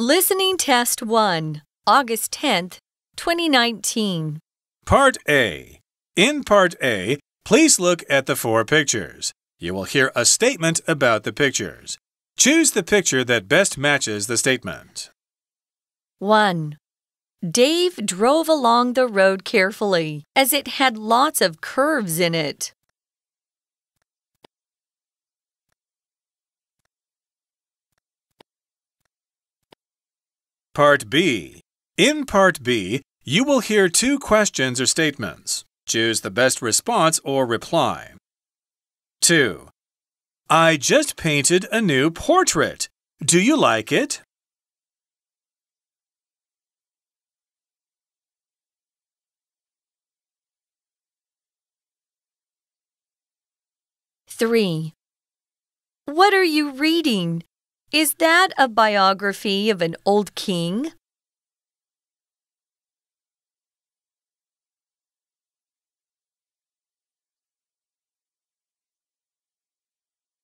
Listening Test 1, August 10th, 2019. Part A. In Part A, please look at the four pictures. You will hear a statement about the pictures. Choose the picture that best matches the statement. 1. Dave drove along the road carefully, as it had lots of curves in it. Part B. In Part B, you will hear two questions or statements. Choose the best response or reply. 2. I just painted a new portrait. Do you like it? Three. What are you reading? Is that a biography of an old king?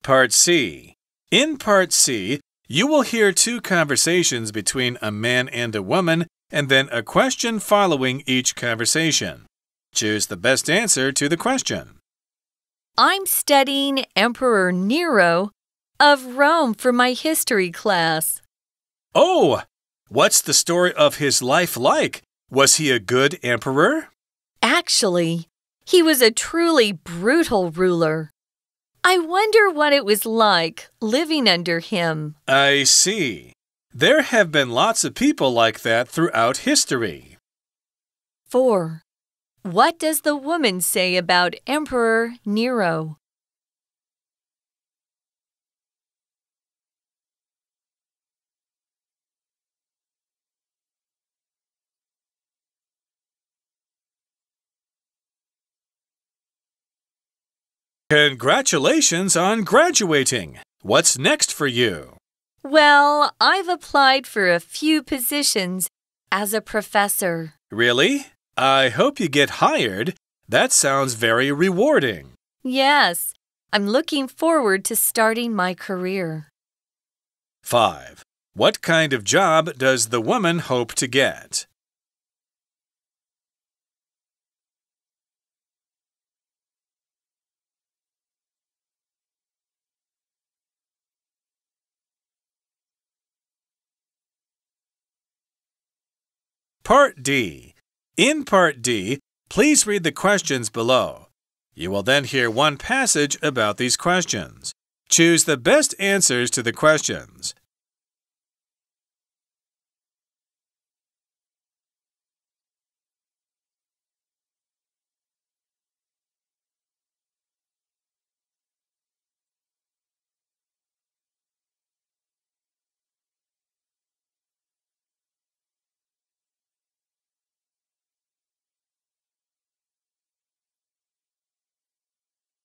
Part C. In Part C, you will hear two conversations between a man and a woman, and then a question following each conversation. Choose the best answer to the question. I'm studying Emperor Nero of Rome for my history class. Oh, what's the story of his life like? Was he a good emperor? Actually, he was a truly brutal ruler. I wonder what it was like living under him. I see. There have been lots of people like that throughout history. 4. What does the woman say about Emperor Nero? Congratulations on graduating! What's next for you? Well, I've applied for a few positions as a professor. Really? I hope you get hired. That sounds very rewarding. Yes, I'm looking forward to starting my career. 5. What kind of job does the woman hope to get? Part D. In Part D, please read the questions below. You will then hear one passage about these questions. Choose the best answers to the questions.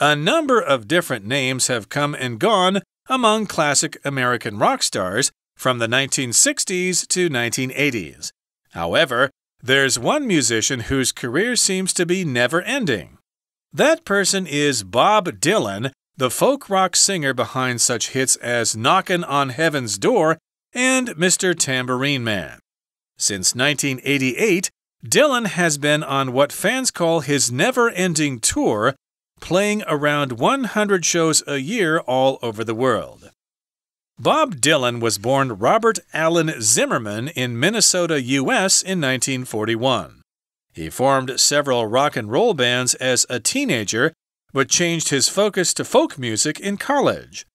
A number of different names have come and gone among classic American rock stars from the 1960s to 1980s. However, there's one musician whose career seems to be never ending. That person is Bob Dylan, the folk rock singer behind such hits as Knockin' on Heaven's Door and Mr. Tambourine Man. Since 1988, Dylan has been on what fans call his never ending tour playing around 100 shows a year all over the world. Bob Dylan was born Robert Allen Zimmerman in Minnesota, U.S. in 1941. He formed several rock and roll bands as a teenager, but changed his focus to folk music in college.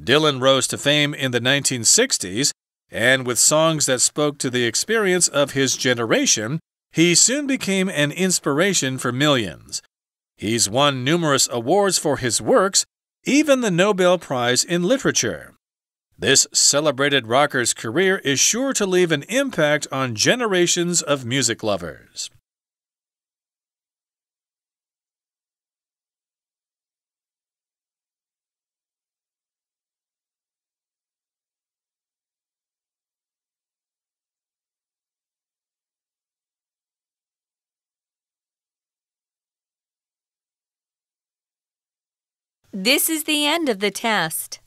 Dylan rose to fame in the 1960s, and with songs that spoke to the experience of his generation, he soon became an inspiration for millions. He's won numerous awards for his works, even the Nobel Prize in Literature. This celebrated rocker's career is sure to leave an impact on generations of music lovers. This is the end of the test.